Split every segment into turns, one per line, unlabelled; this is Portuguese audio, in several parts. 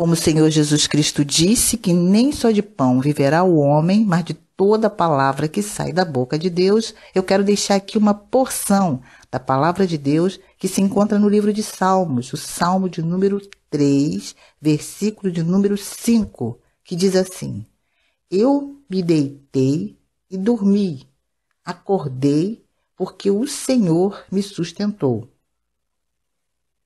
Como o Senhor Jesus Cristo disse que nem só de pão viverá o homem, mas de toda palavra que sai da boca de Deus, eu quero deixar aqui uma porção da palavra de Deus que se encontra no livro de Salmos, o Salmo de número 3, versículo de número 5, que diz assim: Eu me deitei e dormi, acordei, porque o Senhor me sustentou.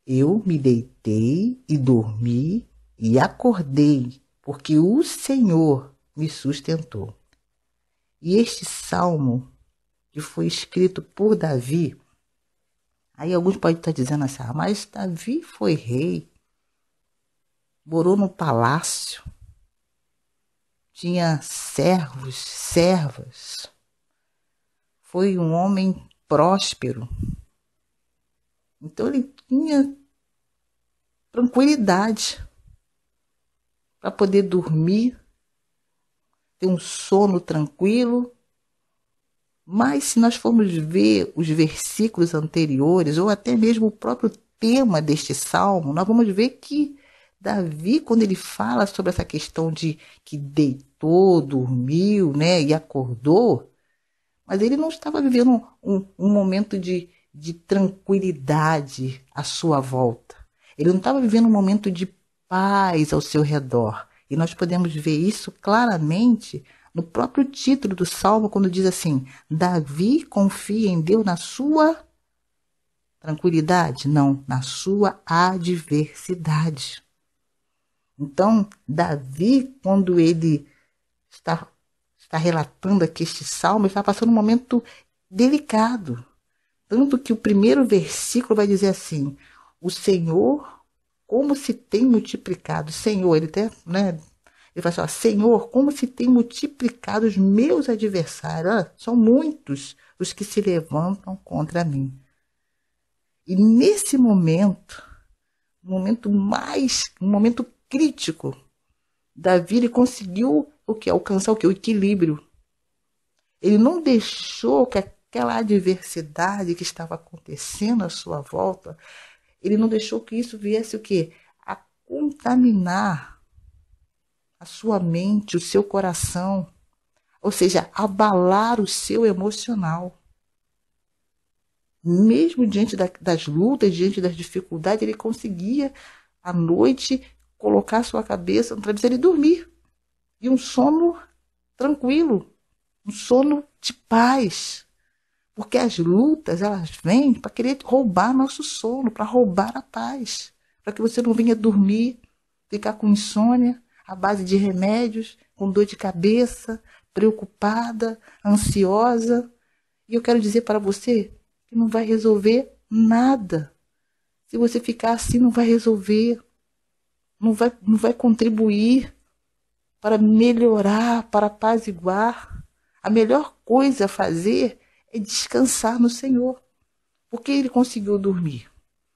Eu me deitei e dormi, e acordei, porque o Senhor me sustentou. E este salmo, que foi escrito por Davi, aí alguns podem estar dizendo assim, ah, mas Davi foi rei, morou no palácio, tinha servos, servas, foi um homem próspero. Então ele tinha tranquilidade para poder dormir, ter um sono tranquilo. Mas se nós formos ver os versículos anteriores, ou até mesmo o próprio tema deste salmo, nós vamos ver que Davi, quando ele fala sobre essa questão de que deitou, dormiu, né, e acordou, mas ele não estava vivendo um, um momento de, de tranquilidade à sua volta. Ele não estava vivendo um momento de paz ao seu redor. E nós podemos ver isso claramente no próprio título do salmo, quando diz assim: Davi confia em Deus na sua tranquilidade, não, na sua adversidade. Então, Davi, quando ele está, está relatando aqui este salmo, está passando um momento delicado. Tanto que o primeiro versículo vai dizer assim: O Senhor como se tem multiplicado, Senhor, ele até, né? Ele fala assim, ó, Senhor, como se tem multiplicado os meus adversários. são muitos os que se levantam contra mim. E nesse momento, um momento mais, um momento crítico, Davi ele conseguiu o que alcançar o que o equilíbrio. Ele não deixou que aquela adversidade que estava acontecendo à sua volta ele não deixou que isso viesse o quê? A contaminar a sua mente, o seu coração, ou seja, abalar o seu emocional. Mesmo diante da, das lutas, diante das dificuldades, ele conseguia à noite colocar sua cabeça no travesseiro e dormir. E um sono tranquilo, um sono de paz. Porque as lutas, elas vêm para querer roubar nosso sono, para roubar a paz, para que você não venha dormir, ficar com insônia, à base de remédios, com dor de cabeça, preocupada, ansiosa. E eu quero dizer para você que não vai resolver nada. Se você ficar assim, não vai resolver, não vai, não vai contribuir para melhorar, para apaziguar. A melhor coisa a fazer é descansar no Senhor. Porque ele conseguiu dormir?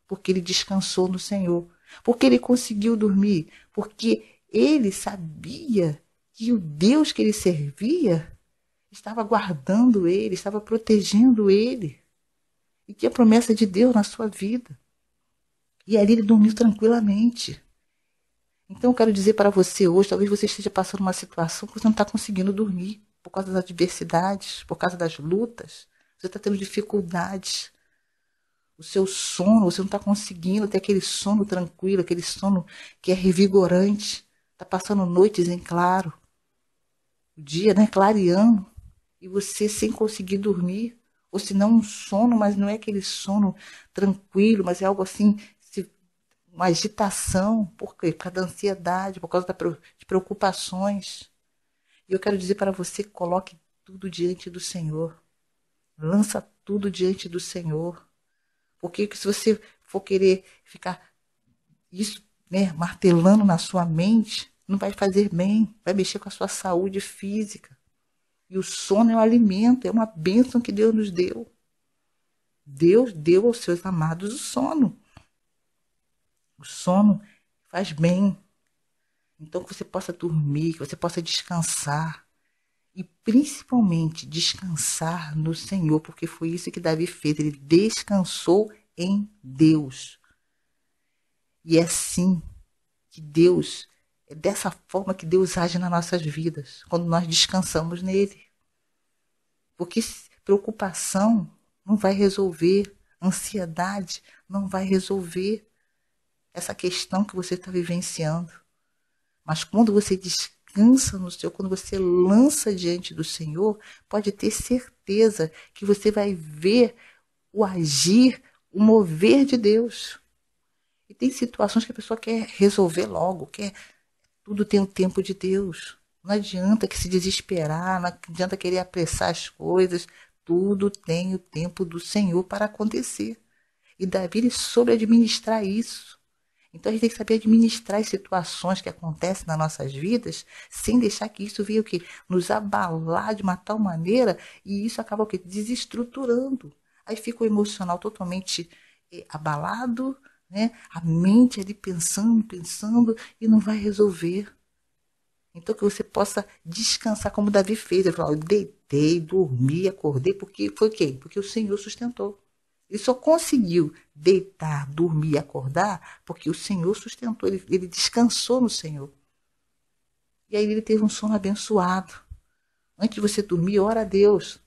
Porque ele descansou no Senhor. Porque ele conseguiu dormir? Porque ele sabia que o Deus que ele servia estava guardando ele, estava protegendo ele. E tinha a promessa de Deus na sua vida. E ali ele dormiu tranquilamente. Então eu quero dizer para você hoje, talvez você esteja passando uma situação que você não está conseguindo dormir por causa das adversidades, por causa das lutas, você está tendo dificuldades. O seu sono, você não está conseguindo ter aquele sono tranquilo, aquele sono que é revigorante. Está passando noites em claro, o dia né, clareando, e você sem conseguir dormir. Ou se não um sono, mas não é aquele sono tranquilo, mas é algo assim, uma agitação. Por quê? Por causa da ansiedade, por causa das preocupações. E eu quero dizer para você: coloque tudo diante do Senhor. Lança tudo diante do Senhor. Porque se você for querer ficar isso né, martelando na sua mente, não vai fazer bem, vai mexer com a sua saúde física. E o sono é um alimento, é uma bênção que Deus nos deu. Deus deu aos seus amados o sono. O sono faz bem, então que você possa dormir, que você possa descansar e principalmente descansar no Senhor, porque foi isso que Davi fez, ele descansou em Deus. E é assim que Deus, é dessa forma que Deus age nas nossas vidas, quando nós descansamos nele. Porque preocupação não vai resolver, ansiedade não vai resolver essa questão que você está vivenciando. Mas quando você descansa no Senhor, quando você lança diante do Senhor, pode ter certeza que você vai ver o agir, o mover de Deus. E tem situações que a pessoa quer resolver logo, quer tudo tem o um tempo de Deus. Não adianta que se desesperar, não adianta querer apressar as coisas. Tudo tem o tempo do Senhor para acontecer. E Davi ele soube administrar isso. Então a gente tem que saber administrar as situações que acontecem nas nossas vidas, sem deixar que isso venha o quê? Nos abalar de uma tal maneira e isso acaba o quê? Desestruturando. Aí fica o emocional totalmente eh, abalado, né? A mente ali pensando, pensando e não vai resolver. Então que você possa descansar como Davi fez. Ele falou, deitei, dormi, acordei, porque foi o quê? Porque o Senhor sustentou. Ele só conseguiu deitar, dormir e acordar porque o Senhor sustentou, ele, ele descansou no Senhor. E aí ele teve um sono abençoado. Antes de você dormir, ora a Deus.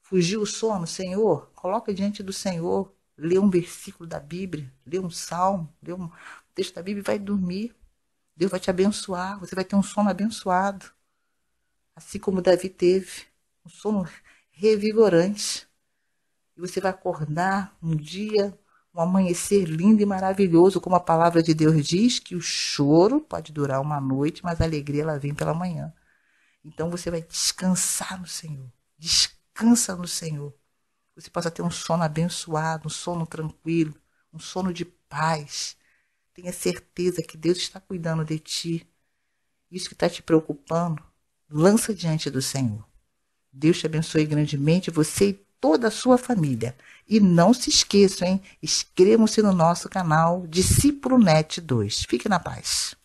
Fugiu o sono, Senhor, coloca diante do Senhor, lê um versículo da Bíblia, lê um salmo, lê um texto da Bíblia e vai dormir. Deus vai te abençoar, você vai ter um sono abençoado. Assim como Davi teve, um sono revigorante. E você vai acordar um dia, um amanhecer lindo e maravilhoso, como a palavra de Deus diz, que o choro pode durar uma noite, mas a alegria ela vem pela manhã. Então você vai descansar no Senhor. Descansa no Senhor. Você possa ter um sono abençoado, um sono tranquilo, um sono de paz. Tenha certeza que Deus está cuidando de ti. Isso que está te preocupando, lança diante do Senhor. Deus te abençoe grandemente, você e toda a sua família. E não se esqueçam, hein? Inscrevam-se no nosso canal Discípulo Net 2. Fique na paz.